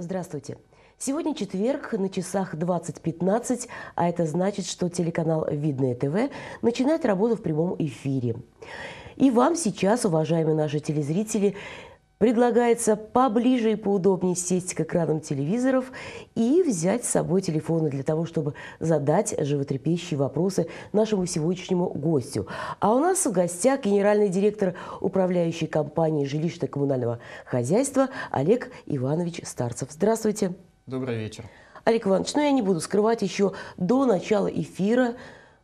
Здравствуйте. Сегодня четверг, на часах 20.15, а это значит, что телеканал «Видное ТВ» начинает работу в прямом эфире. И вам сейчас, уважаемые наши телезрители, Предлагается поближе и поудобнее сесть к экранам телевизоров и взять с собой телефоны для того, чтобы задать животрепещущие вопросы нашему сегодняшнему гостю. А у нас в гостях генеральный директор управляющей компании жилищно-коммунального хозяйства Олег Иванович Старцев. Здравствуйте. Добрый вечер. Олег Иванович, ну я не буду скрывать, еще до начала эфира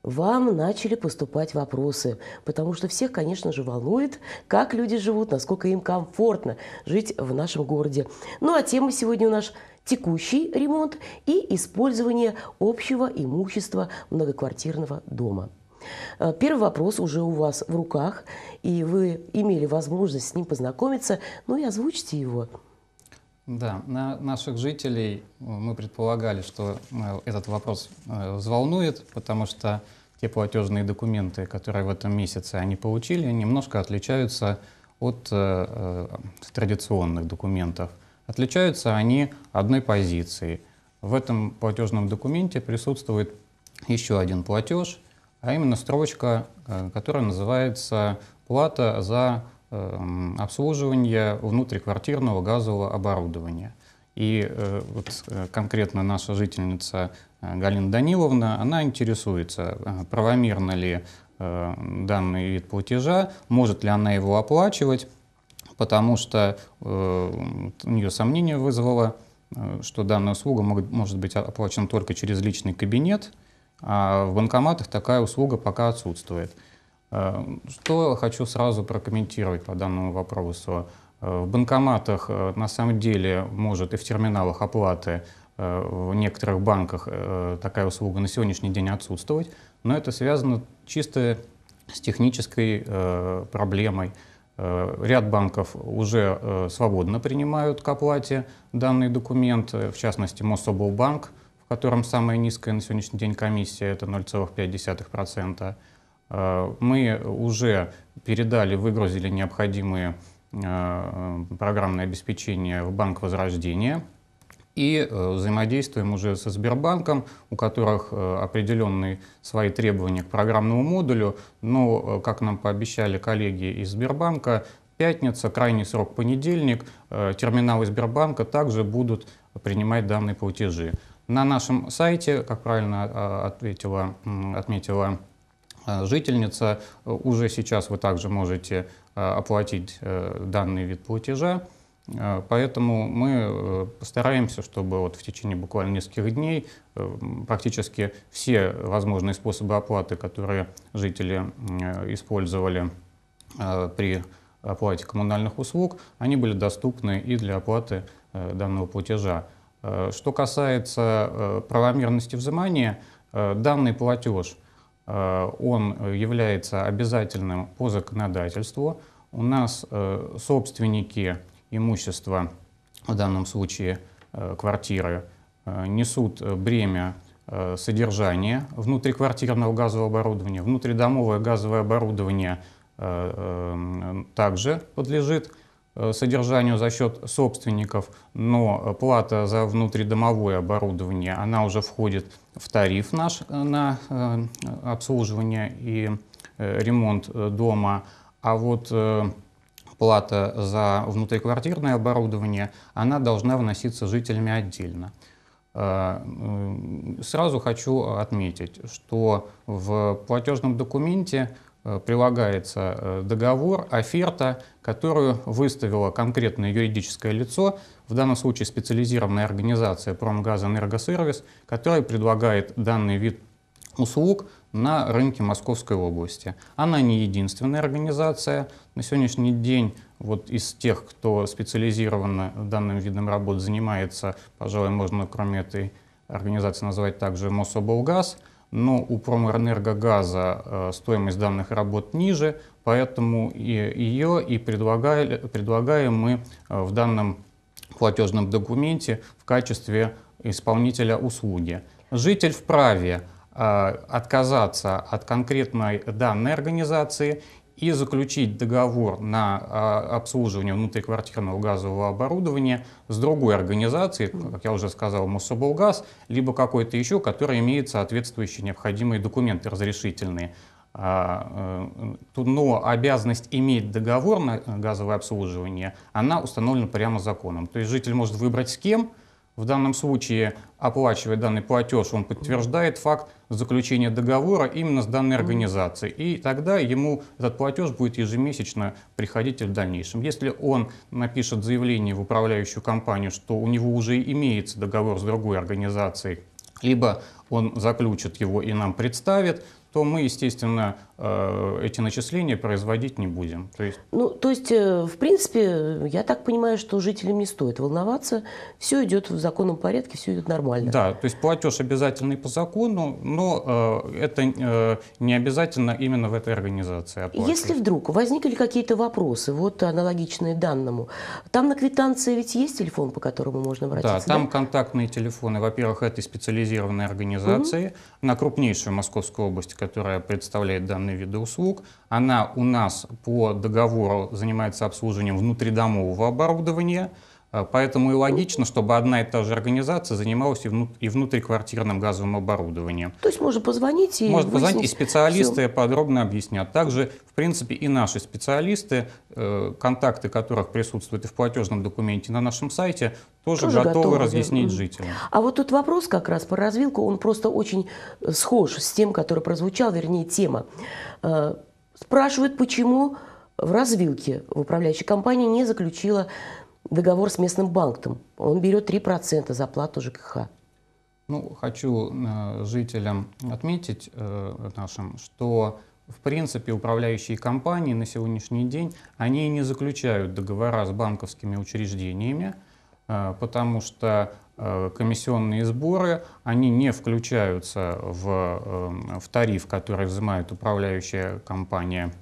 вам начали поступать вопросы, потому что всех, конечно же, волнует, как люди живут, насколько им комфортно жить в нашем городе. Ну а тема сегодня у нас текущий ремонт и использование общего имущества многоквартирного дома. Э, первый вопрос уже у вас в руках, и вы имели возможность с ним познакомиться, ну и озвучьте его. Да, на наших жителей э, мы предполагали, что э, этот вопрос взволнует, потому что те платежные документы, которые в этом месяце они получили, немножко отличаются от э, э, традиционных документов. Отличаются они одной позицией. В этом платежном документе присутствует еще один платеж, а именно строчка, э, которая называется «Плата за э, обслуживание внутриквартирного газового оборудования». И вот, конкретно наша жительница а, Галина Даниловна, она интересуется, а, правомерно ли э, данный вид платежа, может ли она его оплачивать, потому что э, у нее сомнение вызвало, э, что данная услуга может быть оплачена только через личный кабинет, а в банкоматах такая услуга пока отсутствует. Что хочу сразу прокомментировать по данному вопросу. В банкоматах на самом деле может и в терминалах оплаты Э, в некоторых банках э, такая услуга на сегодняшний день отсутствовать, но это связано чисто с технической э, проблемой. Ряд банков уже свободно принимают к оплате данный документ, в частности Мособлбанк, в котором самая низкая на сегодняшний день комиссия – это 0,5%. Мы уже передали, выгрузили необходимые программное обеспечение в Банк Возрождения – и э, взаимодействуем уже со Сбербанком, у которых э, определенные свои требования к программному модулю. Но, э, как нам пообещали коллеги из Сбербанка, пятница, крайний срок понедельник, терминалы Сбербанка также будут принимать данные платежи. На нашем сайте, как правильно а, ответила, отметила жительница, уже сейчас вы также можете оплатить данный вид платежа. А, поэтому мы э, постараемся, чтобы вот в течение буквально нескольких дней э, практически все возможные способы оплаты, которые жители э, использовали при оплате коммунальных услуг, они были доступны и для оплаты данного платежа. Что касается правомерности взимания, данный платеж он является обязательным по законодательству. У нас собственники имущества, в данном случае э, квартиры, э, несут э, бремя содержания внутриквартирного газового оборудования, внутридомовое газовое оборудование эм, также подлежит содержанию за счет собственников, но плата за внутридомовое оборудование, она уже входит в тариф наш на обслуживание и ремонт дома. А вот плата за внутриквартирное оборудование, она должна вноситься жителями отдельно. Э, сразу хочу отметить, что в платежном документе э, прилагается э, договор, оферта, которую выставило конкретное юридическое лицо, в данном случае специализированная организация «Промгазэнергосервис», которая предлагает данный вид услуг на рынке Московской области. Она не единственная организация. На сегодняшний день вот из тех, кто специализированно данным видом работ занимается, пожалуй, можно кроме этой организации назвать также Мособлгаз, но у промэнергогаза э, стоимость данных работ ниже, поэтому и ее и предлагали, предлагаем мы э, в данном платежном документе в качестве исполнителя услуги. Житель вправе Э, отказаться от конкретной данной организации и заключить договор на э, обслуживание внутриквартирного газового оборудования с другой организацией, как я уже сказал, Мособлгаз, либо какой-то еще, который имеет соответствующие необходимые документы разрешительные. Э, но обязанность иметь договор на газовое обслуживание, она установлена прямо законом. То есть житель может выбрать с кем – в данном случае, оплачивая данный платеж, он подтверждает факт заключения договора именно с данной организацией. И тогда ему этот платеж будет ежемесячно приходить в дальнейшем. Если он напишет заявление в управляющую компанию, что у него уже имеется договор с другой организацией, либо он заключит его и нам представит, то мы, естественно, Э, эти начисления производить не будем. То есть... Ну, то есть, э, в принципе, я так понимаю, что жителям не стоит волноваться, все идет в законном порядке, все идет нормально. Да, то есть платеж обязательный по закону, но э, это э, не обязательно именно в этой организации. Оплачивать. Если вдруг возникли какие-то вопросы, вот аналогичные данному, там на квитанции ведь есть телефон, по которому можно обратиться? Да, там да? контактные телефоны, во-первых, этой специализированной организации угу. на крупнейшую Московскую область, которая представляет данный данные виды услуг. Она у нас по договору занимается обслуживанием внутридомового оборудования – а, поэтому и логично, чтобы одна и та же организация занималась и, внут внутриквартирным газовым оборудованием. То есть можно позвонить и Можно позвонить, и специалисты все. подробно объяснят. Также, в принципе, и наши специалисты, э, контакты которых присутствуют и в платежном документе на нашем сайте, тоже, тоже готовы, готовы разъяснить жителям. А вот тут вопрос как раз по развилку, он просто очень э, схож с тем, который прозвучал, вернее, тема. Э, спрашивают, почему в развилке в управляющей компании не заключила договор с местным банком. Он берет 3% за плату ЖКХ. Ну, хочу э, жителям отметить э, нашим, что в принципе, управляющие компании на сегодняшний день, они не заключают договора с банковскими учреждениями, э, потому что э, комиссионные сборы, они не включаются в, э, в тариф, который взимает управляющая компания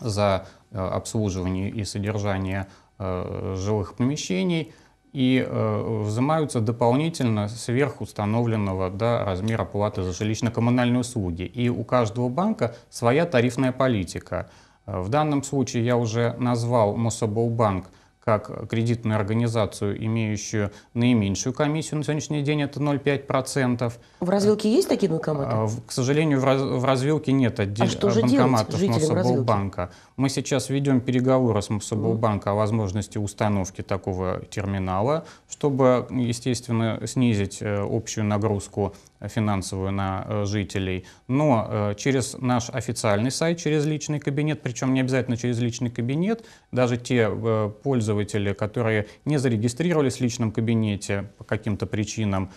за обслуживание и содержание Э, жилых помещений и э, взимаются дополнительно сверх установленного да, размера платы за жилищно-коммунальные услуги. И у каждого банка своя тарифная политика. Э, в данном случае я уже назвал Мособлбанк как кредитную организацию, имеющую наименьшую комиссию на сегодняшний день, это 0,5%. В развилке есть такие банкоматы? А, к сожалению, в развилке нет а отдел... а что же банкоматов Мособлбанка. Мы сейчас ведем переговоры с Мособлбанком mm. Ну. о возможности установки такого терминала, чтобы, естественно, снизить э, общую нагрузку финансовую на э, жителей, но э, через наш официальный сайт, через личный кабинет, причем не обязательно через личный кабинет, даже те э, пользователи, которые не зарегистрировались в личном кабинете по каким-то причинам,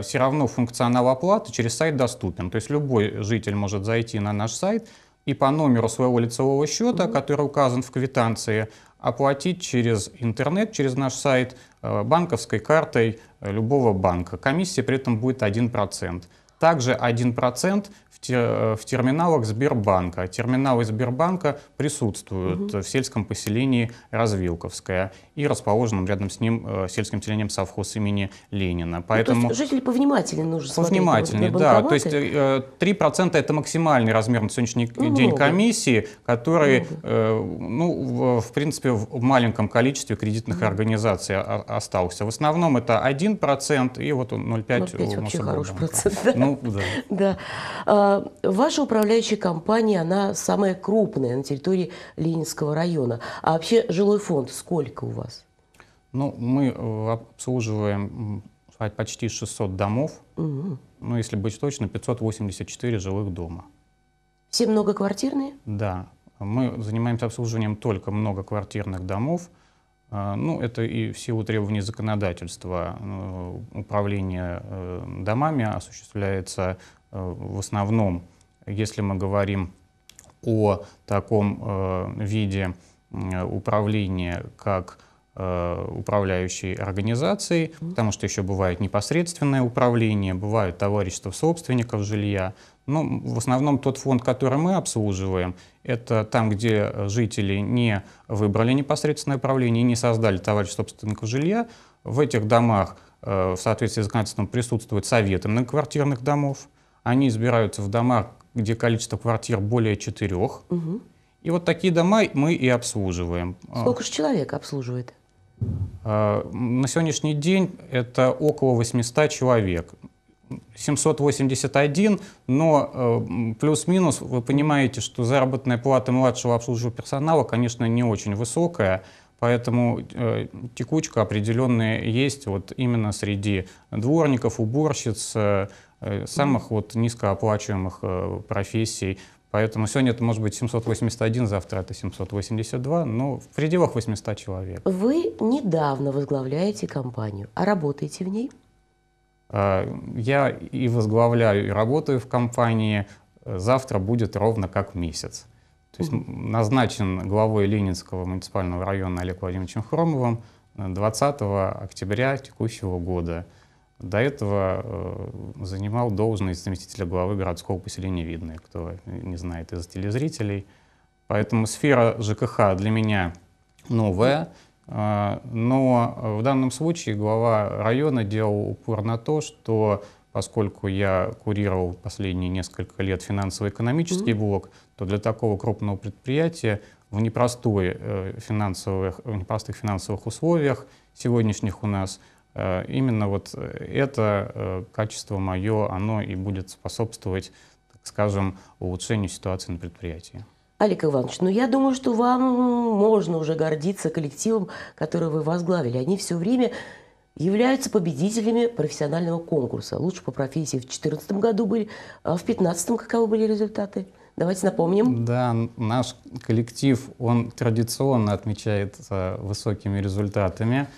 все равно функционал оплаты через сайт доступен. То есть любой житель может зайти на наш сайт и по номеру своего лицевого счета, который указан в квитанции, оплатить через интернет, через наш сайт э, банковской картой э, любого банка. Комиссия при этом будет 1%. Также 1% в, те, э, в терминалах Сбербанка. Терминалы Сбербанка присутствуют угу. в сельском поселении Развилковское и расположенном рядом с ним э, сельским поселением совхоз имени Ленина. Поэтому... Ну, то есть жители повнимательнее нужно смотреть. Повнимательнее, да. То есть э, 3% это максимальный размер на сегодняшний ну, день много. комиссии, который много. Э, ну, в, в принципе в маленьком количестве кредитных угу. организаций остался. В основном это 1% и вот 0,5 у Мосборга. Ну, Кому куда. Да. А, ваша управляющая компания, она самая крупная на территории Ленинского района. А вообще жилой фонд сколько у вас? Ну, мы э, обслуживаем почти 600 домов. Угу. Ну, если быть точно, 584 жилых дома. Все многоквартирные? Да. Мы занимаемся обслуживанием только многоквартирных домов. А, ну, это и в силу требований законодательства э, управление э, домами осуществляется э, в основном, если мы говорим о таком виде управления, как Э, управляющей организацией, потому что еще бывает непосредственное управление, бывают товарищества собственников жилья. Но ну, в основном тот фонд, который мы обслуживаем, это там, где жители не выбрали непосредственное управление и не создали товарищество собственников жилья. В этих домах э, в соответствии с законодательством присутствуют советы квартирных домов. Они избираются в домах, где количество квартир более четырех. Угу. И вот такие дома мы и обслуживаем. Сколько же человек обслуживает? А, на сегодняшний день это около 800 человек. 781, но э, плюс-минус вы понимаете, что заработная плата младшего обслуживающего персонала, конечно, не очень высокая, поэтому э, текучка определенная есть вот именно среди дворников, уборщиц, э, самых вот низкооплачиваемых профессий. Поэтому сегодня это может быть 781, завтра это 782, но ну, в пределах 800 человек. Вы недавно возглавляете компанию, а работаете в ней? А, я и возглавляю, и работаю в компании. Завтра будет ровно как месяц. То есть назначен главой Ленинского муниципального района Олег Владимировичем Хромовым 20 октября текущего года. До этого э, занимал должность заместителя главы городского поселения Видное, кто не знает из телезрителей. Поэтому сфера ЖКХ для меня новая, э, но в данном случае глава района делал упор на то, что поскольку я курировал последние несколько лет финансово-экономический mm-hmm. блок, то для такого крупного предприятия в, непростой, э, финансовых, в непростых финансовых условиях сегодняшних у нас – Э, именно вот э, это э, качество мое, оно и будет способствовать, так скажем, улучшению ситуации на предприятии. Олег Иванович, ну я думаю, что вам можно уже гордиться коллективом, который вы возглавили. Они все время являются победителями профессионального конкурса. Лучше по профессии в 2014 году были, а в 2015 каковы были результаты? Давайте напомним. Да, наш коллектив, он традиционно отмечается высокими результатами.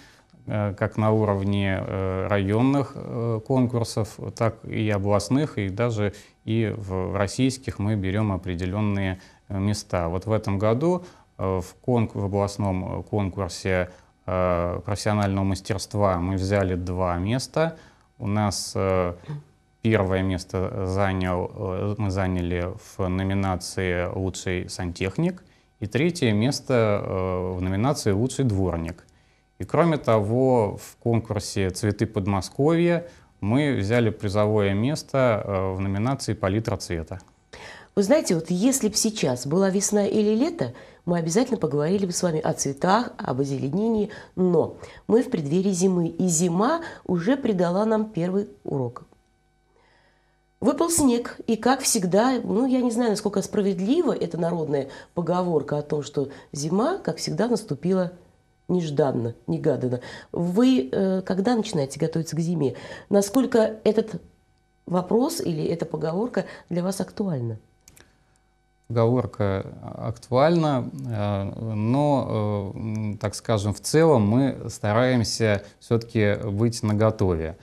Э, как на уровне э, районных э, конкурсов, так и областных, и даже и в российских мы берем определенные места. Вот в этом году в, конкур, в областном конкурсе профессионального мастерства мы взяли два места. У нас первое место занял, мы заняли в номинации «Лучший сантехник», и третье место в номинации «Лучший дворник». И кроме того, в конкурсе «Цветы Подмосковья» мы взяли призовое место э, в номинации «Палитра цвета». Вы знаете, вот если бы сейчас была весна или лето, мы обязательно поговорили бы с вами о цветах, об озеленении, но мы в преддверии зимы, и зима уже придала нам первый урок. Выпал снег, и, как всегда, ну, я не знаю, насколько справедлива эта народная поговорка о том, что зима, как всегда, наступила нежданно, негаданно. Вы э, когда начинаете готовиться к зиме? Насколько этот вопрос или эта поговорка для вас актуальна? Поговорка э, актуальна, э, но, э, так скажем, в целом мы стараемся все-таки быть наготове.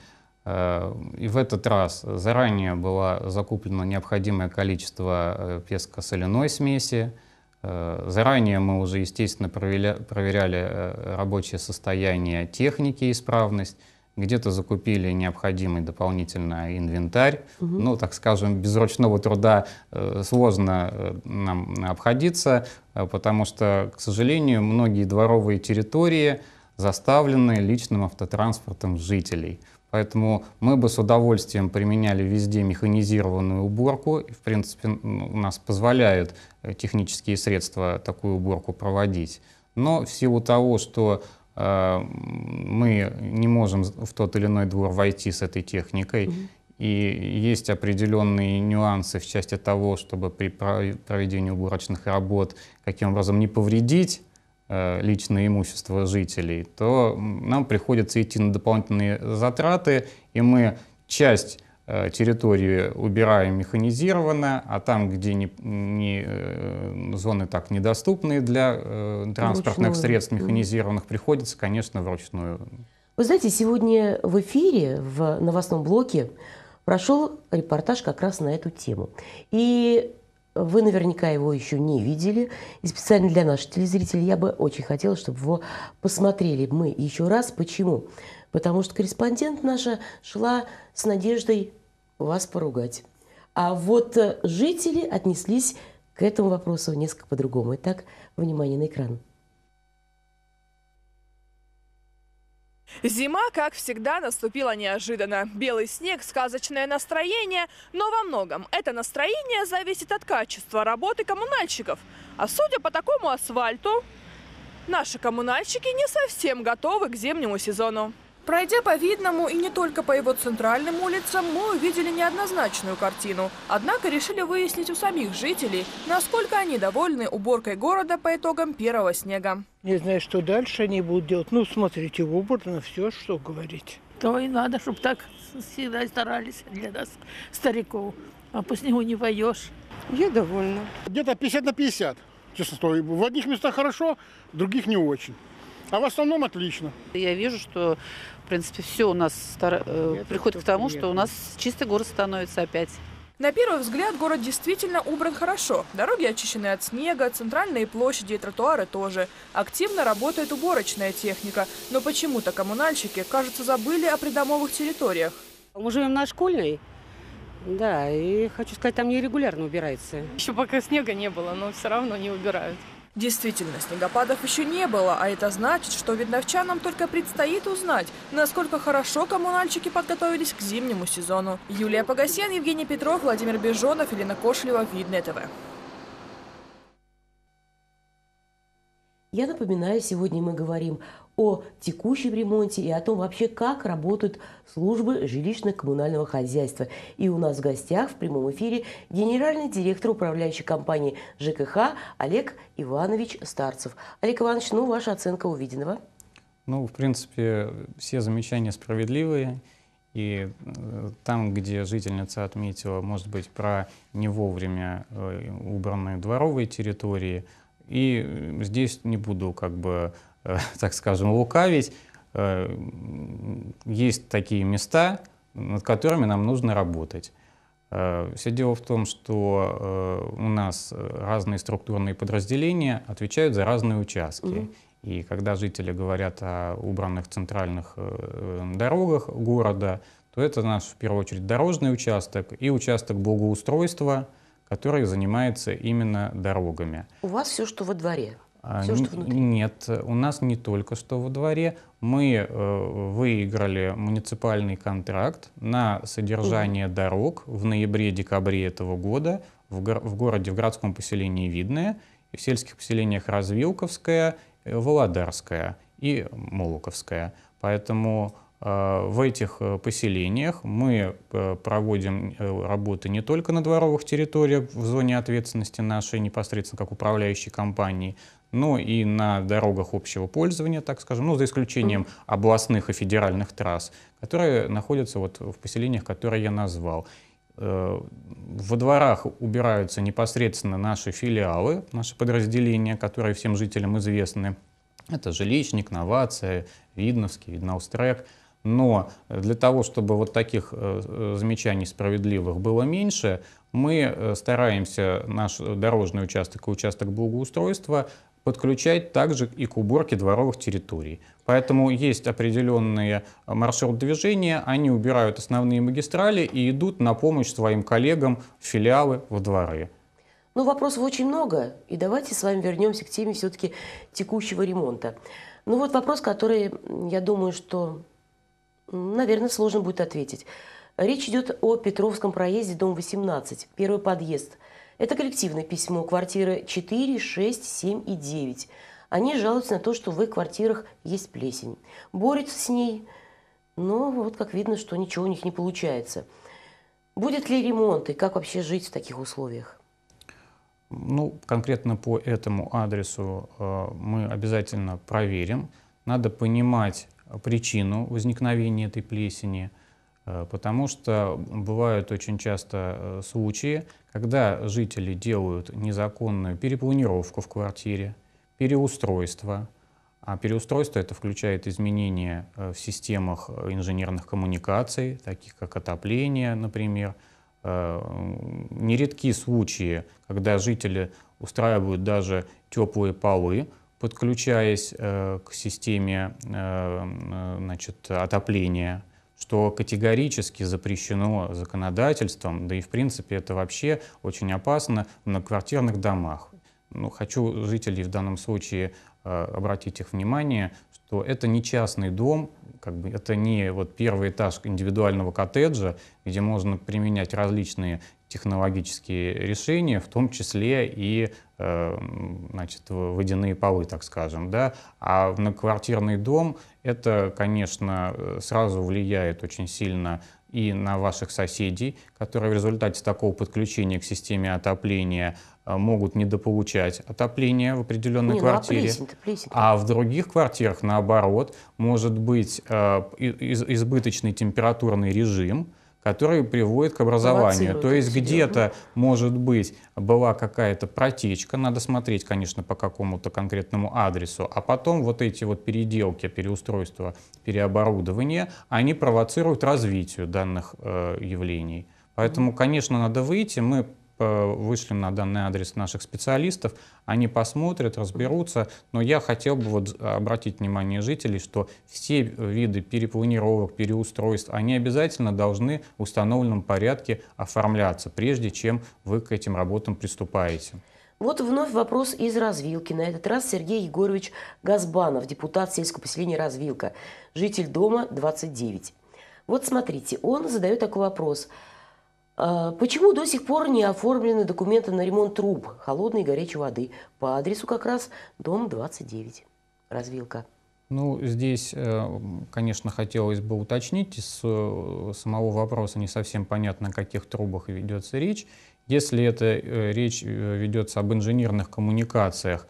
Э, и в этот раз заранее было закуплено необходимое количество э, песко-соляной смеси, Э, заранее мы уже, естественно, проверя проверяли э, рабочее состояние техники, исправность, где-то закупили необходимый дополнительный инвентарь. Угу. Ну, так скажем, без ручного труда э, сложно нам обходиться, потому что, к сожалению, многие дворовые территории заставлены личным автотранспортом жителей. Поэтому мы бы с удовольствием применяли везде механизированную уборку. в принципе, ну, у нас позволяют э, технические средства такую уборку проводить. Но в силу того, что э, мы не можем в тот или иной двор войти с этой техникой, mm -hmm. и есть определенные нюансы в части того, чтобы при проведении уборочных работ каким образом не повредить Э, личное имущество жителей, то нам приходится идти на дополнительные затраты, и мы часть э, территории убираем механизированно, а там, где не, не, э, зоны так недоступные для э, транспортных вручную. средств механизированных, приходится, конечно, вручную. Вы знаете, сегодня в эфире, в новостном блоке, прошел репортаж как раз на эту тему. И вы наверняка его еще не видели. И специально для наших телезрителей я бы очень хотела, чтобы его посмотрели мы еще раз. Почему? Потому что корреспондент наша шла с надеждой вас поругать. А вот э, жители отнеслись к этому вопросу несколько по-другому. Итак, внимание на экран. Зима, как всегда, наступила неожиданно. Белый снег, сказочное настроение, но во многом это настроение зависит от качества работы коммунальщиков. А судя по такому асфальту, наши коммунальщики не совсем готовы к зимнему сезону. Пройдя по Видному и не только по его центральным улицам, мы увидели неоднозначную картину. Однако решили выяснить у самих жителей, насколько они довольны уборкой города по итогам первого снега. Не знаю, что дальше они будут делать. Ну, смотрите, убрано все, что говорить. То и надо, чтобы так всегда старались для нас, стариков. А по снегу не воешь. Я довольна. Где-то 50 на 50, честно говоря. В одних местах хорошо, в других не очень. А в основном отлично. Я вижу, что принципе, все у нас стар... Э, приходит к тому, приятно. что у нас чистый город становится опять. На первый взгляд город действительно убран хорошо. Дороги очищены от снега, центральные площади и тротуары тоже. Активно работает уборочная техника, но почему-то коммунальщики, кажется, забыли о придомовых территориях. Мы живем на школьной, да, и хочу сказать, там нерегулярно убирается. Еще пока снега не было, но все равно не убирают. Действительно, снегопадов еще не было, а это значит, что видновчанам только предстоит узнать, насколько хорошо коммунальщики подготовились к зимнему сезону. Юлия Погосян, Евгений Петров, Владимир Бежонов, Елена Кошлева, Видное ТВ. Я напоминаю, сегодня мы говорим о текущем ремонте и о том вообще, как работают службы жилищно-коммунального хозяйства. И у нас в гостях в прямом эфире генеральный директор управляющей компании ЖКХ Олег Иванович Старцев. Олег Иванович, ну, ваша оценка увиденного? Ну, в принципе, все замечания справедливые. И э, там, где жительница отметила, может быть, про не вовремя э, убранные дворовые территории, и э, здесь не буду как бы Э, так скажем, лукавить. Э, есть такие места, над которыми нам нужно работать. Э, все дело в том, что у нас разные структурные подразделения отвечают за разные участки. Угу. И когда жители говорят о убранных центральных дорогах города, то это наш, в первую очередь, дорожный участок и участок благоустройства, который занимается именно дорогами. У вас все, что во дворе? А, Все, что внутри? Нет, у нас не только что во дворе. Мы э, выиграли муниципальный контракт на содержание угу. дорог в ноябре-декабре этого года в, в городе, в городском поселении Видное, и в сельских поселениях Развилковская, э, Володарская и Молоковская. Поэтому э, в этих поселениях мы проводим работы не только на дворовых территориях в зоне ответственности нашей непосредственно как управляющей компании, но ну и на дорогах общего пользования, так скажем, ну, за исключением областных и федеральных трасс, которые находятся вот в поселениях, которые я назвал. Э, во дворах убираются непосредственно наши филиалы, наши подразделения, которые всем жителям известны. Это жилищник, новация, Видновский, Виднаустрек. Но для того, чтобы вот таких э, замечаний справедливых было меньше, мы э, стараемся наш дорожный участок и участок благоустройства подключать также и к уборке дворовых территорий. Поэтому есть определенные э, маршрут движения, они убирают основные магистрали и идут на помощь своим коллегам в филиалы, в дворы. Ну вопросов очень много, и давайте с вами вернемся к теме все-таки текущего ремонта. Ну вот вопрос, который, я думаю, что, наверное, сложно будет ответить. Речь идет о Петровском проезде, дом 18, первый подъезд – это коллективное письмо квартиры 4, 6, 7 и 9. Они жалуются на то, что в их квартирах есть плесень. Борются с ней, но вот как видно, что ничего у них не получается. Будет ли ремонт и как вообще жить в таких условиях? Ну, конкретно по этому адресу э, мы обязательно проверим. Надо понимать причину возникновения этой плесени, э, потому что бывают очень часто э, случаи, когда жители делают незаконную перепланировку в квартире, переустройство, а переустройство это включает изменения э, в системах э, инженерных коммуникаций, таких как отопление, например. Э, нередки случаи, когда жители устраивают даже теплые полы, подключаясь к системе значит, отопления что категорически запрещено законодательством, да и в принципе это вообще очень опасно на квартирных домах. Ну, хочу жителей в данном случае э, обратить их внимание, что это не частный дом, как бы это не вот первый этаж индивидуального коттеджа, где можно применять различные технологические решения, в том числе и Э, значит, водяные полы, так скажем, да, а на квартирный дом, это, конечно, э, сразу влияет очень сильно и на ваших соседей, которые в результате такого подключения к системе отопления э, могут недополучать отопление в определенной Не, квартире. Ну, а, плесень плесень а в других квартирах, наоборот, может быть э, из избыточный температурный режим, которые приводят к образованию. То есть где-то, может быть, была какая-то протечка, надо смотреть, конечно, по какому-то конкретному адресу, а потом вот эти вот переделки, переустройства, переоборудования, они провоцируют развитие данных э, явлений. Поэтому, конечно, надо выйти. Мы Э, вышлем на данный адрес наших специалистов, они посмотрят, разберутся, но я хотел бы вот обратить внимание жителей, что все виды перепланировок, переустройств, они обязательно должны в установленном порядке оформляться, прежде чем вы к этим работам приступаете. Вот вновь вопрос из развилки. На этот раз Сергей Егорович Газбанов, депутат сельского поселения «Развилка», житель дома 29. Вот смотрите, он задает такой вопрос – а, почему до сих пор не оформлены документы на ремонт труб холодной и горячей воды по адресу как раз дом 29? Развилка. Ну, здесь, э, конечно, хотелось бы уточнить, из э, самого вопроса не совсем понятно, о каких трубах ведется речь. Если это э, речь ведется об инженерных коммуникациях,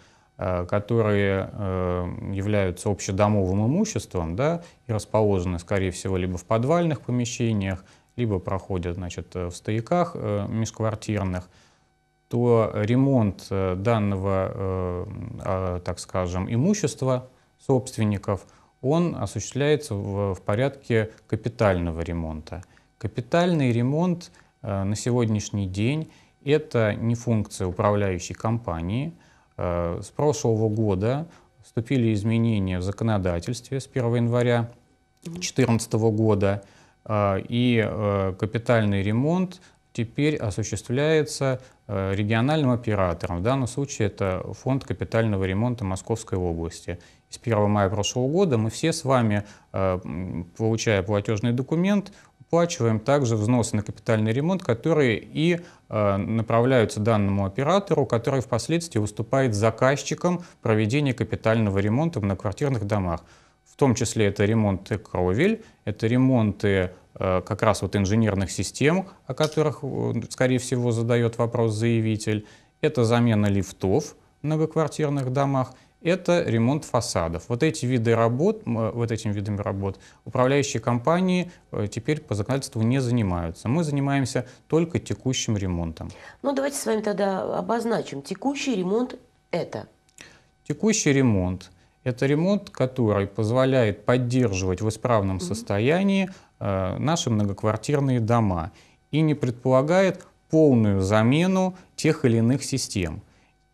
которые являются общедомовым имуществом да, и расположены, скорее всего, либо в подвальных помещениях, либо проходят значит, э, в стояках э, межквартирных, то ремонт э, данного, а, так скажем, имущества собственников, он осуществляется в порядке капитального ремонта. Капитальный ремонт на сегодняшний день – это не функция управляющей компании. С прошлого года вступили изменения в законодательстве с 1 января 2014 года – а, и э, капитальный ремонт теперь осуществляется э, региональным оператором. В данном случае это Фонд капитального ремонта Московской области. С 1 мая прошлого года мы все с вами, э, получая платежный документ, уплачиваем также взносы на капитальный ремонт, которые и направляются данному оператору, который впоследствии выступает заказчиком проведения капитального ремонта в многоквартирных домах том числе это ремонты кровель, это ремонты э, как раз вот инженерных систем, о которых, э, скорее всего, задает вопрос заявитель, это замена лифтов в многоквартирных домах, это ремонт фасадов. Вот эти виды работ, э, вот этими видами работ управляющие компании теперь по законодательству не занимаются. Мы занимаемся только текущим ремонтом. Ну, давайте с вами тогда обозначим. Текущий ремонт – это? Текущий ремонт – это ремонт, который позволяет поддерживать в исправном состоянии э, наши многоквартирные дома и не предполагает полную замену тех или иных систем.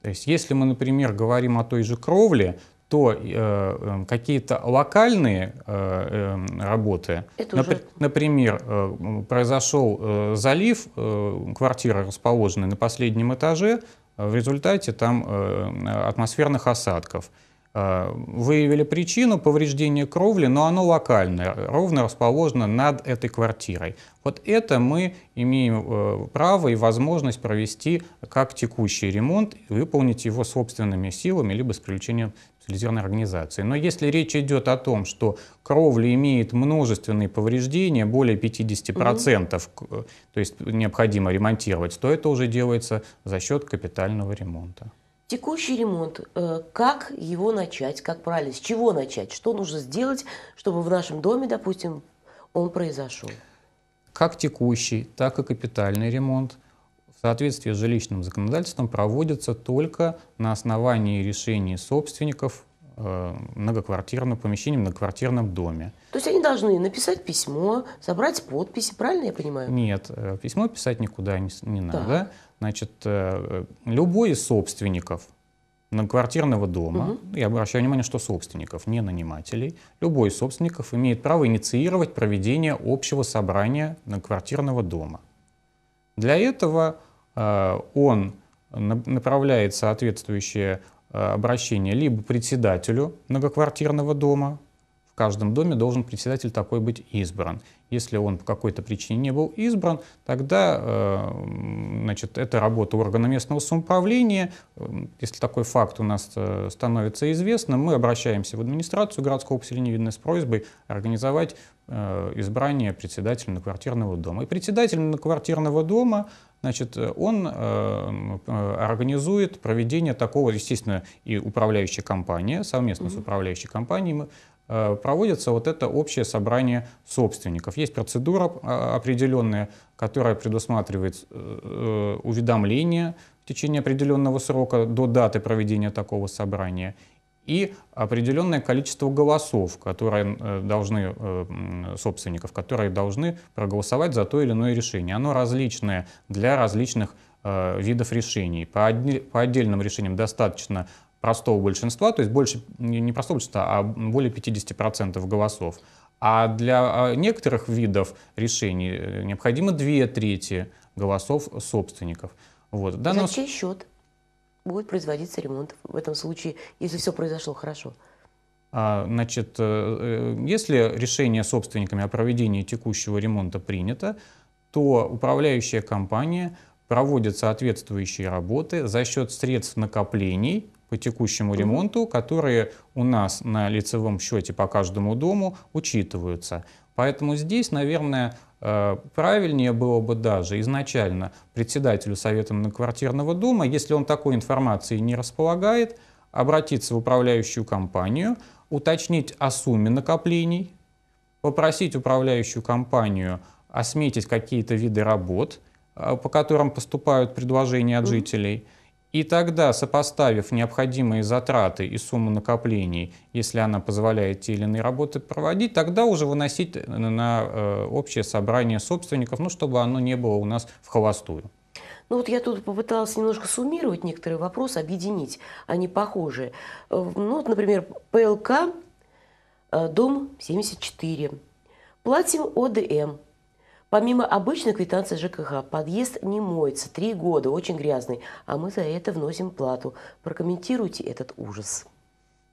То есть если мы, например, говорим о той же кровле, то э, э какие-то локальные э, э работы, Это уже... например, э, произошел э, залив, э, квартира расположена на последнем этаже, в результате там э, атмосферных осадков – Э, выявили причину повреждения кровли, но оно локальное, ровно расположено над этой квартирой. Вот это мы имеем э, право и возможность провести как текущий ремонт, выполнить его собственными силами, либо с привлечением специализированной организации. Но если речь идет о том, что кровля имеет множественные повреждения, более 50%, угу. Э, то есть необходимо ремонтировать, то это уже делается за счет капитального ремонта. Текущий ремонт, э, как его начать, как правильно, с чего начать, что нужно сделать, чтобы в нашем доме, допустим, он произошел? Как текущий, так и капитальный ремонт в соответствии с жилищным законодательством проводится только на основании решений собственников Э, многоквартирном помещении, многоквартирном доме. То есть они должны написать письмо, собрать подписи, правильно я понимаю? Нет, э, письмо писать никуда не, не да. надо. Значит, э, любой из собственников многоквартирного дома, угу. я обращаю внимание, что собственников, не нанимателей, любой из собственников имеет право инициировать проведение общего собрания многоквартирного дома. Для этого он направляет соответствующее Э, обращение либо председателю многоквартирного дома, в каждом доме должен председатель такой быть избран. Если он по какой-то причине не был избран, тогда э, значит, это работа органа местного самоуправления. Эм, если такой факт у нас э, становится известным, мы обращаемся в администрацию городского поселения Видное с просьбой организовать Э, избрание председателя квартирного дома. И председатель квартирного дома, значит, он э, э, организует проведение такого, естественно, и управляющая компания, совместно с управляющей компанией проводится вот это общее собрание собственников. Есть процедура определенная, которая предусматривает уведомление в течение определенного срока до даты проведения такого собрания – и определенное количество голосов, которые э, должны, э, собственников, которые должны проголосовать за то или иное решение. Оно различное для различных э, видов решений. По, одни, по отдельным решениям достаточно простого большинства, то есть больше, не простого большинства, а более 50% голосов. А для а, некоторых видов решений необходимо две трети голосов собственников. Вот. В За чей счет? будет производиться ремонт в этом случае, если все произошло хорошо. А, значит, э, э, если решение собственниками о проведении текущего ремонта принято, то управляющая компания проводит соответствующие работы за счет средств накоплений по текущему ремонту, которые у нас на лицевом счете по каждому дому учитываются. Поэтому здесь, наверное, Э, правильнее было бы даже изначально председателю Совета многоквартирного дома, если он такой информации не располагает, обратиться в управляющую компанию, уточнить о сумме накоплений, попросить управляющую компанию осметить какие-то виды работ, э, по которым поступают предложения от жителей – и тогда, сопоставив необходимые затраты и сумму накоплений, если она позволяет те или иные работы проводить, тогда уже выносить на э, общее собрание собственников, ну, чтобы оно не было у нас в холостую. Ну вот я тут попыталась немножко суммировать некоторые вопросы, объединить, они похожие. Э, ну вот, например, ПЛК, э, дом 74. Платим ОДМ Помимо обычной квитанции ЖКХ, подъезд не моется, три года, очень грязный, а мы за это вносим плату. Прокомментируйте этот ужас.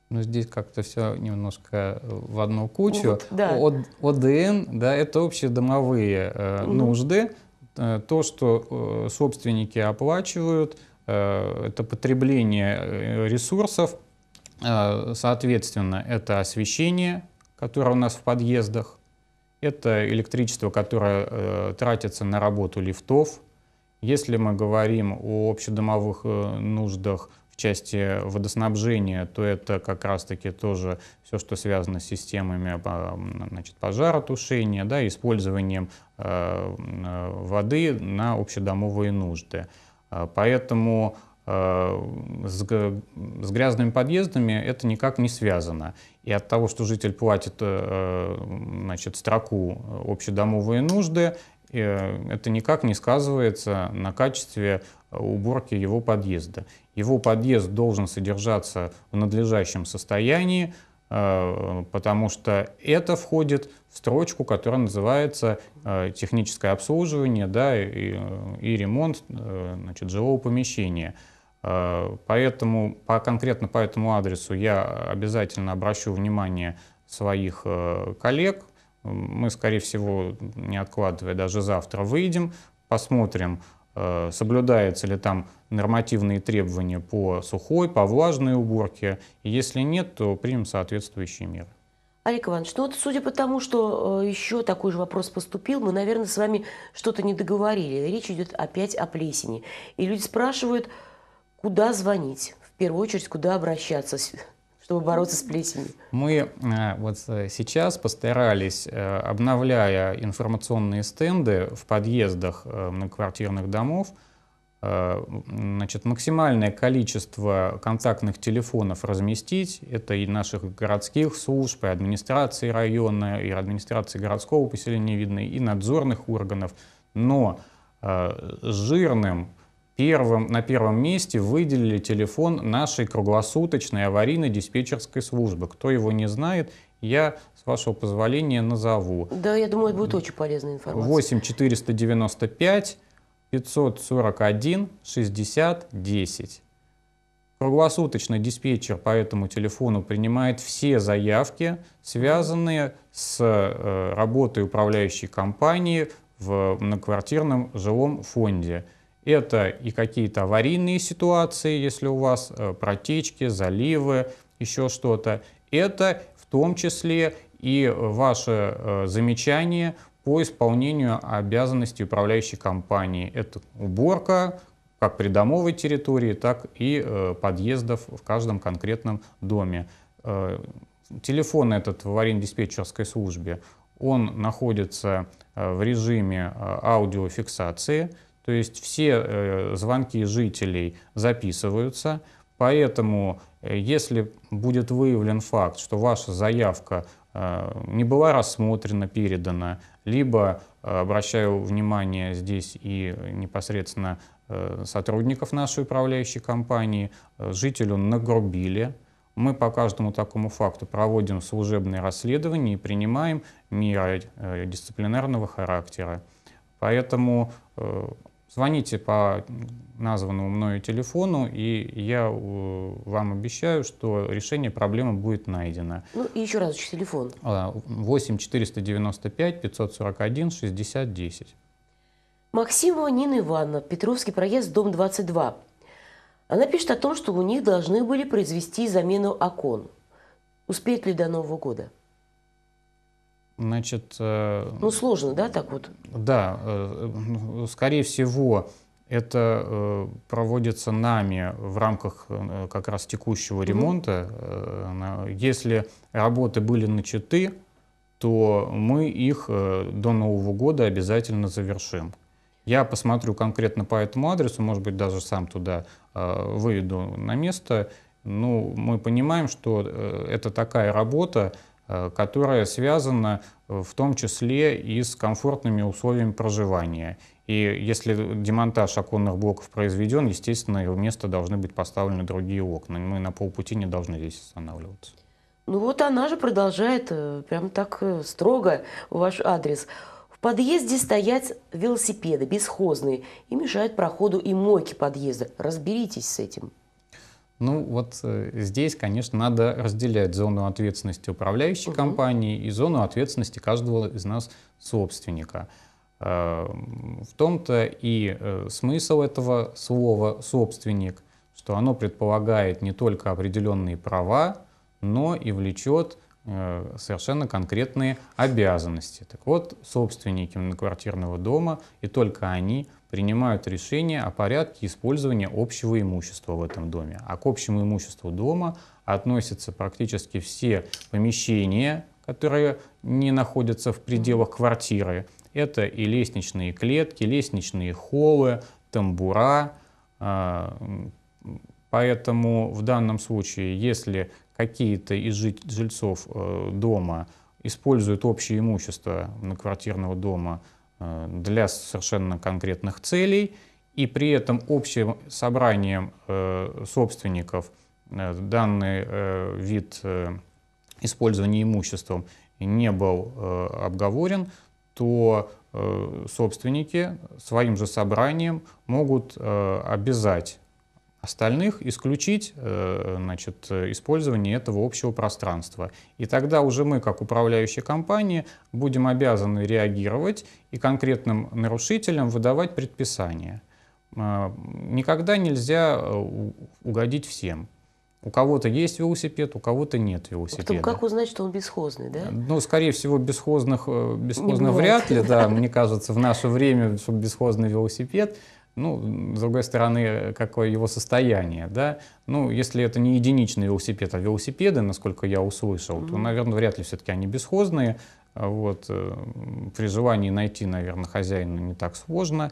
Ну, здесь как-то все немножко э, в одну кучу. Вот, да. ОДН, да, это общедомовые э, угу. нужды. Э, то, что э, собственники оплачивают, э, это потребление э, ресурсов, э, соответственно, это освещение, которое у нас в подъездах, это электричество, которое э, тратится на работу лифтов. Если мы говорим о общедомовых э, нуждах в части водоснабжения, то это как раз-таки тоже все, что связано с системами э, значит, пожаротушения, да, использованием э, э воды на общедомовые нужды. Э, поэтому Э, с, с грязными подъездами это никак не связано. И от того, что житель платит э, значит, строку общедомовые нужды, э, это никак не сказывается на качестве уборки его подъезда. Его подъезд должен содержаться в надлежащем состоянии, потому что это входит в строчку, которая называется техническое обслуживание да, и, и ремонт значит, жилого помещения. Э, поэтому по, конкретно по этому адресу я обязательно обращу внимание своих э, коллег. Мы, скорее всего, не откладывая, даже завтра выйдем, посмотрим, э, соблюдаются ли там нормативные требования по сухой, по влажной уборке. И если нет, то примем соответствующие меры. Олег Иванович, ну вот судя по тому, что еще такой же вопрос поступил, мы, наверное, с вами что-то не договорили. Речь идет опять о плесени. И люди спрашивают, куда звонить, в первую очередь, куда обращаться, чтобы бороться с плесенью? Мы э, вот сейчас постарались, э, обновляя информационные стенды в подъездах э, многоквартирных домов, значит, максимальное количество контактных телефонов разместить. Это и наших городских служб, и администрации района, и администрации городского поселения видно, и надзорных органов. Но жирным первым, на первом месте выделили телефон нашей круглосуточной аварийной диспетчерской службы. Кто его не знает, я, с вашего позволения, назову. Да, я думаю, это будет очень полезная информация. 8 495 541 60 10. Круглосуточный диспетчер по этому телефону принимает все заявки, связанные с э, работой управляющей компании в многоквартирном жилом фонде. Это и какие-то аварийные ситуации, если у вас э, протечки, заливы, еще что-то. Это в том числе и ваши э, замечания по исполнению обязанностей управляющей компании. Это уборка как придомовой территории, так и э, подъездов в каждом конкретном доме. Телефон этот в аварийно-диспетчерской службе, он находится в режиме аудиофиксации, то есть все э, звонки жителей записываются, поэтому э, если будет выявлен факт, что ваша заявка э, не была рассмотрена, передана, либо, обращаю внимание здесь и непосредственно сотрудников нашей управляющей компании, жителю нагрубили, мы по каждому такому факту проводим служебные расследования и принимаем меры дисциплинарного характера. Поэтому Звоните по названному мною телефону, и я э, вам обещаю, что решение проблемы будет найдено. Ну и еще раз телефон. 8 495 541 60 10. Максимова Нина Ивановна, Петровский проезд, дом 22. Она пишет о том, что у них должны были произвести замену окон. Успеет ли до Нового года? Значит, э, ну, сложно, да, так вот? Да, э, скорее всего, это э, проводится нами в рамках как раз текущего ремонта. Если работы были начаты, то мы их до Нового года обязательно завершим. Я посмотрю конкретно по этому адресу, может быть, даже сам туда выведу на место. Ну, мы понимаем, что это такая работа, Э, которая связана э, в том числе и с комфортными условиями проживания. И если демонтаж оконных блоков произведен, естественно, его место должны быть поставлены другие окна. Мы на полпути не должны здесь останавливаться. Ну вот она же продолжает э, прям так строго ваш адрес. В подъезде стоять велосипеды бесхозные и мешают проходу и мойки подъезда. Разберитесь с этим. Ну вот э, здесь, конечно, надо разделять зону ответственности управляющей угу. компании и зону ответственности каждого из нас собственника. Э, в том-то и э, смысл этого слова «собственник», что оно предполагает не только определенные права, но и влечет совершенно конкретные обязанности. Так вот, собственники многоквартирного дома, и только они принимают решение о порядке использования общего имущества в этом доме. А к общему имуществу дома относятся практически все помещения, которые не находятся в пределах квартиры. Это и лестничные клетки, лестничные холлы, тамбура. А, поэтому в данном случае, если какие-то из жильцов э, дома используют общее имущество многоквартирного дома для совершенно конкретных целей, и при этом общим собранием э, собственников э, данный э, вид использования имуществом не был обговорен, то собственники своим же собранием могут обязать Остальных исключить э, значит, использование этого общего пространства. И тогда уже мы, как управляющая компания, будем обязаны реагировать и конкретным нарушителям выдавать предписания. Э, никогда нельзя э, угодить всем. У кого-то есть велосипед, у кого-то нет велосипеда. Потому как узнать, что он бесхозный, да? Ну, скорее всего, бесхозных, бесхозных вряд ли, да, мне кажется, в наше время, чтобы бесхозный велосипед, ну, с другой стороны, какое его состояние, да? Ну, если это не единичный велосипед, а велосипеды, насколько я услышал, mm-hmm. то, наверное, вряд ли все-таки они бесхозные. А вот, э, при желании найти, наверное, хозяина не так сложно.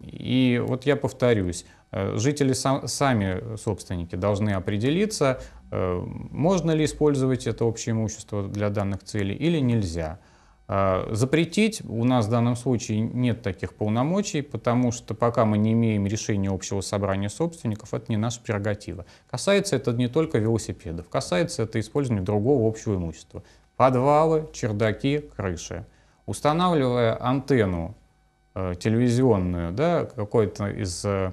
И вот я повторюсь, э, жители сам, сами, собственники, должны определиться, э, можно ли использовать это общее имущество для данных целей или нельзя. А, запретить у нас в данном случае нет таких полномочий, потому что пока мы не имеем решения общего собрания собственников, это не наша прерогатива. Касается это не только велосипедов, касается это использования другого общего имущества. Подвалы, чердаки, крыши. Устанавливая антенну э, телевизионную, да, какой-то из э,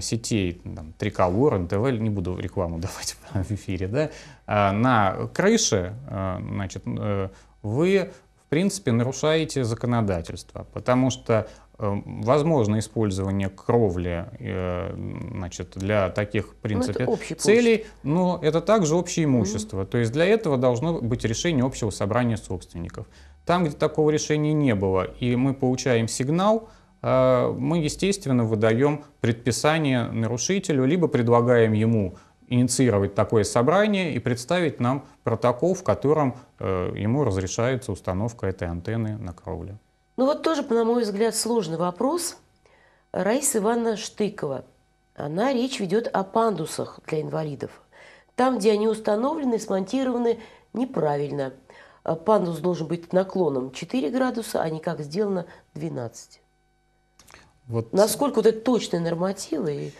сетей там, Триколор, НТВ, не буду рекламу давать в эфире, да, э, на крыше, э, значит, э, вы принципе, нарушаете законодательство, потому что э, возможно использование кровли э, значит, для таких ну, принципе, ну, целей, но это также общее имущество. Mm. То есть для этого должно быть решение общего собрания собственников. Там, где такого решения не было, и мы получаем сигнал, э, мы, естественно, выдаем предписание нарушителю, либо предлагаем ему инициировать такое собрание и представить нам протокол, в котором э, ему разрешается установка этой антенны на кровле. Ну вот тоже, на мой взгляд, сложный вопрос. Раиса Ивановна Штыкова. Она речь ведет о пандусах для инвалидов. Там, где они установлены и смонтированы неправильно. А пандус должен быть наклоном 4 градуса, а не как сделано 12. Вот. Насколько вот это точные нормативы?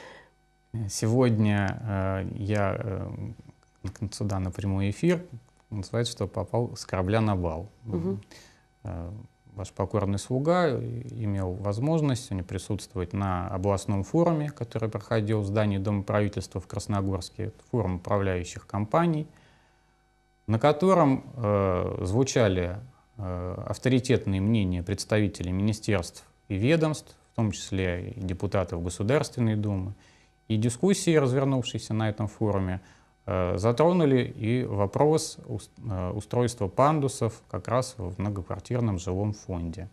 Сегодня э, я э, сюда на прямой эфир, называется, что попал с корабля на бал. Угу. Ваш покорный слуга имел возможность сегодня присутствовать на областном форуме, который проходил в здании Дома правительства в Красногорске, форум управляющих компаний, на котором э, звучали э, авторитетные мнения представителей министерств и ведомств, в том числе и депутатов Государственной Думы, и дискуссии, развернувшиеся на этом форуме, э, затронули и вопрос э, устройства пандусов как раз в многоквартирном жилом фонде.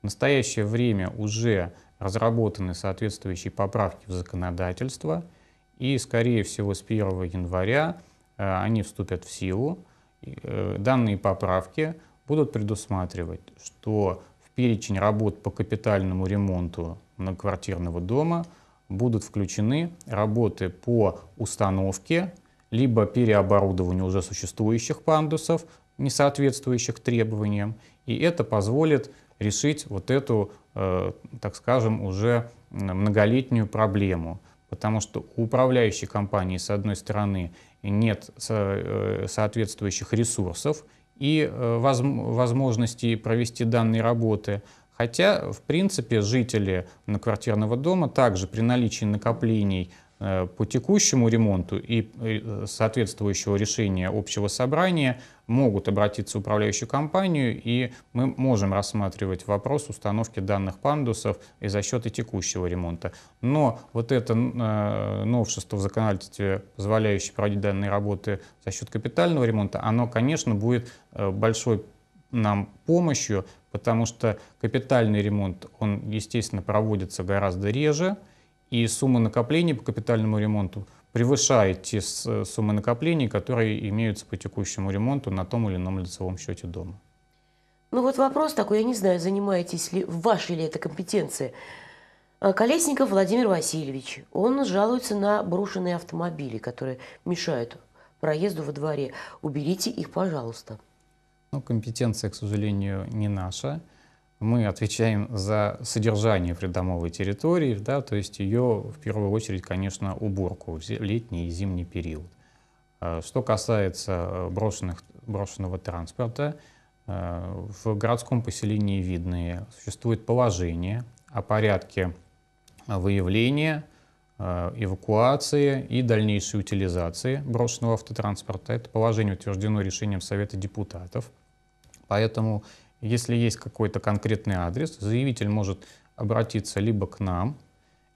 В настоящее время уже разработаны соответствующие поправки в законодательство, и, скорее всего, с 1 января э, они вступят в силу. Данные поправки будут предусматривать, что в перечень работ по капитальному ремонту многоквартирного дома – будут включены работы по установке либо переоборудованию уже существующих пандусов, не соответствующих требованиям, и это позволит решить вот эту, э, так скажем, уже многолетнюю проблему. Потому что у управляющей компании, с одной стороны, нет со э, соответствующих ресурсов и э, возможностей провести данные работы, Хотя, в принципе, жители квартирного дома также при наличии накоплений э, по текущему ремонту и э, соответствующего решения общего собрания могут обратиться в управляющую компанию, и мы можем рассматривать вопрос установки данных пандусов и за счет и текущего ремонта. Но вот это э, новшество в законодательстве, позволяющее проводить данные работы за счет капитального ремонта, оно, конечно, будет большой нам помощью потому что капитальный ремонт, он, естественно, проводится гораздо реже, и сумма накоплений по капитальному ремонту превышает те э, суммы накоплений, которые имеются по текущему ремонту на том или ином лицевом счете дома. Ну вот вопрос такой, я не знаю, занимаетесь ли, в вашей ли это компетенция а, Колесников Владимир Васильевич, он жалуется на брошенные автомобили, которые мешают проезду во дворе. Уберите их, пожалуйста. Но ну, компетенция, к сожалению, не наша. Мы отвечаем за содержание придомовой территории, да, то есть ее в первую очередь, конечно, уборку в летний и зимний период. А, что касается э, брошенных, брошенного транспорта, э, в городском поселении Видные существует положение о порядке э, выявления, эвакуации и дальнейшей утилизации брошенного автотранспорта. Это положение утверждено решением Совета депутатов Поэтому, если есть какой-то конкретный адрес, заявитель может обратиться либо к нам,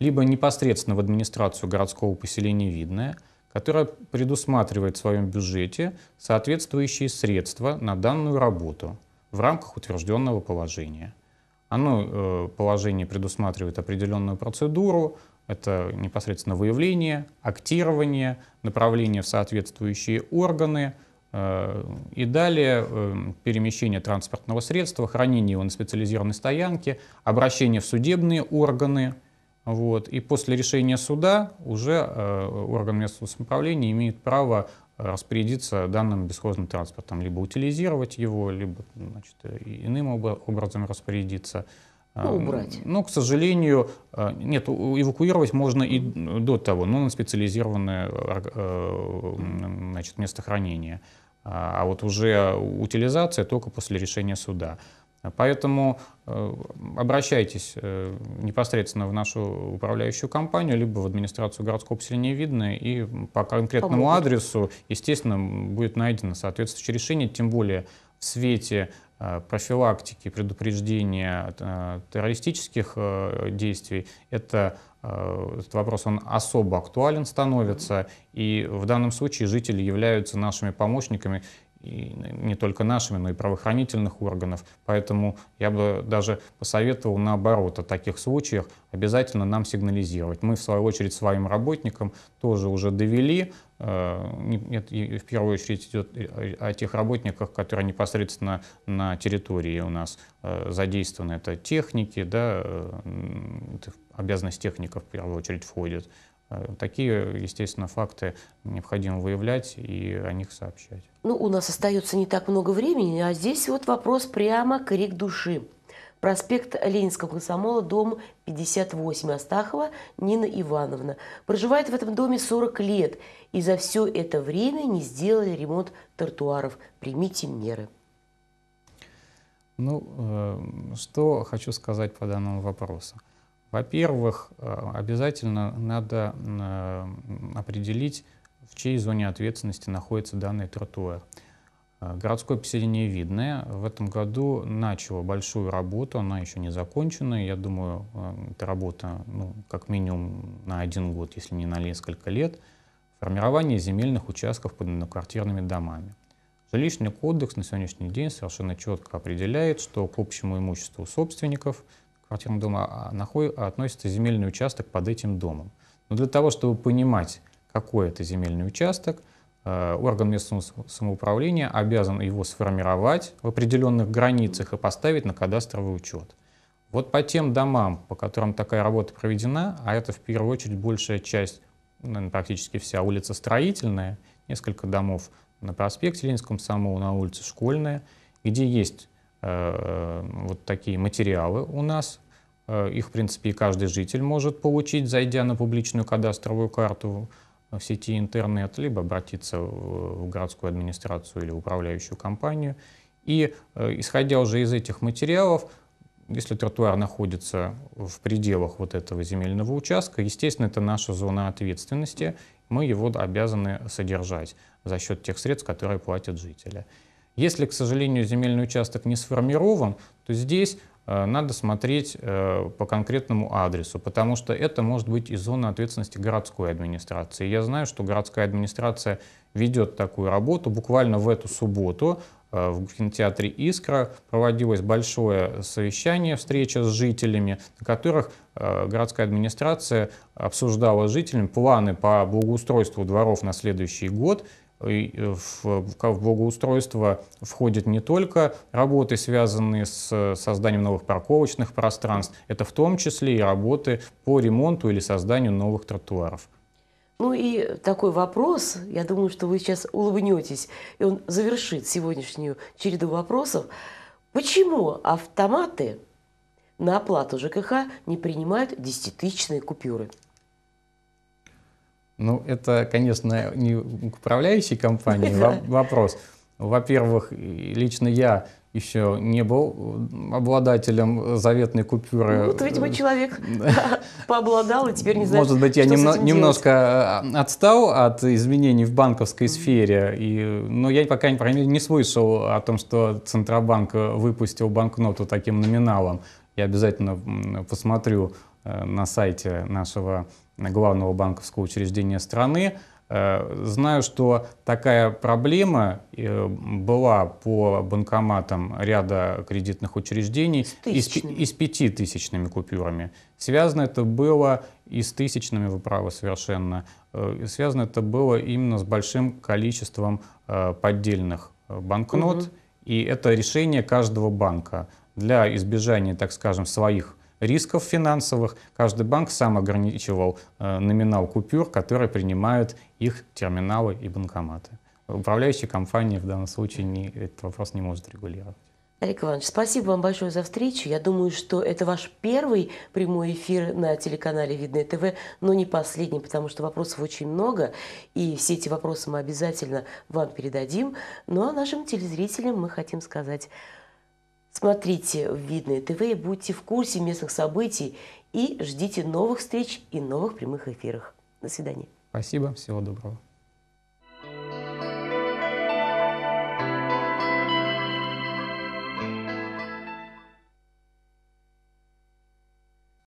либо непосредственно в администрацию городского поселения «Видное», которая предусматривает в своем бюджете соответствующие средства на данную работу в рамках утвержденного положения. Оно, э, положение предусматривает определенную процедуру, это непосредственно выявление, актирование, направление в соответствующие органы – Э, и далее эм, перемещение транспортного средства, хранение его на специализированной стоянке, обращение в судебные органы. Вот. И после решения суда уже э, орган местного самоуправления имеет право распорядиться данным бесхозным транспортом, либо утилизировать его, либо значит, иным образом распорядиться. Ну, эм, убрать. Но, ну, к сожалению, э, нет, эвакуировать можно и до того, но на специализированное значит, место хранения. А, а вот уже утилизация только после решения суда. Поэтому э, обращайтесь э, непосредственно в нашу управляющую компанию, либо в администрацию городского поселения Видное, и по конкретному Помогут. адресу, естественно, будет найдено соответствующее решение, тем более в свете э, профилактики, предупреждения террористических действий, это Э, этот вопрос он особо актуален становится, и в данном случае жители являются нашими помощниками и не только нашими, но и правоохранительных органов. Поэтому я бы даже посоветовал наоборот о таких случаях обязательно нам сигнализировать. Мы, в свою очередь, своим работникам тоже уже довели. Э, нет, в первую очередь идет о тех работниках, которые непосредственно на территории у нас э, задействованы. Это техники, да, э, обязанность техников в первую очередь входит. Э, такие, естественно, факты необходимо выявлять и о них сообщать. Ну, у нас остается не так много времени, а здесь вот вопрос прямо крик души. Проспект Ленинского комсомола, дом 58 Астахова, Нина Ивановна. Проживает в этом доме 40 лет, и за все это время не сделали ремонт тротуаров. Примите меры. Ну, э, что хочу сказать по данному вопросу. Во-первых, э, обязательно надо э, определить, в чьей зоне ответственности находится данный тротуар. Э, городское поселение Видное в этом году начало большую работу, она еще не закончена. Я думаю, эта работа ну, как минимум на один год, если не на несколько лет. Формирование земельных участков под одноквартирными домами. Жилищный кодекс на сегодняшний день совершенно четко определяет, что к общему имуществу собственников – многоквартирного дома а, нахуй, относится земельный участок под этим домом. Но для того, чтобы понимать, какой это земельный участок, э, орган местного самоуправления обязан его сформировать в определенных границах и поставить на кадастровый учет. Вот по тем домам, по которым такая работа проведена, а это в первую очередь большая часть, наверное, практически вся улица Строительная, несколько домов на проспекте Ленинском самого, на улице Школьная, где есть э, э вот такие материалы у нас, Э, их, в принципе, и каждый житель может получить, зайдя на публичную кадастровую карту в сети интернет, либо обратиться в городскую администрацию или управляющую компанию. И, э, исходя уже из этих материалов, если тротуар находится в пределах вот этого земельного участка, естественно, это наша зона ответственности, мы его обязаны содержать за счет тех средств, которые платят жители. Если, к сожалению, земельный участок не сформирован, то здесь Э, надо смотреть э, по конкретному адресу, потому что это может быть и зона ответственности городской администрации. Я знаю, что городская администрация ведет такую работу. Буквально в эту субботу э, в кинотеатре «Искра» проводилось большое совещание, встреча с жителями, на которых городская администрация обсуждала с жителями планы по благоустройству дворов на следующий год – Э, в, в благоустройство входят не только работы, связанные с э, созданием новых парковочных пространств, это в том числе и работы по ремонту или созданию новых тротуаров. Ну и такой вопрос, я думаю, что вы сейчас улыбнетесь, и он завершит сегодняшнюю череду вопросов. Почему автоматы на оплату ЖКХ не принимают десятитысячные купюры? Ну, это, конечно, не к управляющей компании вопрос. Во-первых, лично я еще не был обладателем заветной купюры. Ну, вот, видимо, э, человек пообладал и теперь не знает, Может быть, я немно, немножко э, отстал от изменений в банковской mm-hmm. сфере, и, но я пока, например, не слышал о том, что Центробанк выпустил банкноту таким номиналом. Я обязательно посмотрю э, на сайте нашего главного банковского учреждения страны. Э, знаю, что такая проблема э, была по банкоматам ряда кредитных учреждений и с, и пятитысячными купюрами. Связано это было и с тысячными, вы правы совершенно. Э, связано это было именно с большим количеством поддельных банкнот. Угу. И это решение каждого банка для избежания, так скажем, своих рисков финансовых, каждый банк сам ограничивал э, номинал купюр, которые принимают их терминалы и банкоматы. Управляющая компания в данном случае не, этот вопрос не может регулировать. Олег Иванович, спасибо вам большое за встречу. Я думаю, что это ваш первый прямой эфир на телеканале «Видное ТВ», но не последний, потому что вопросов очень много, и все эти вопросы мы обязательно вам передадим. Ну а нашим телезрителям мы хотим сказать Смотрите «Видное ТВ», будьте в курсе местных событий и ждите новых встреч и новых прямых эфирах. До свидания. Спасибо, всего доброго.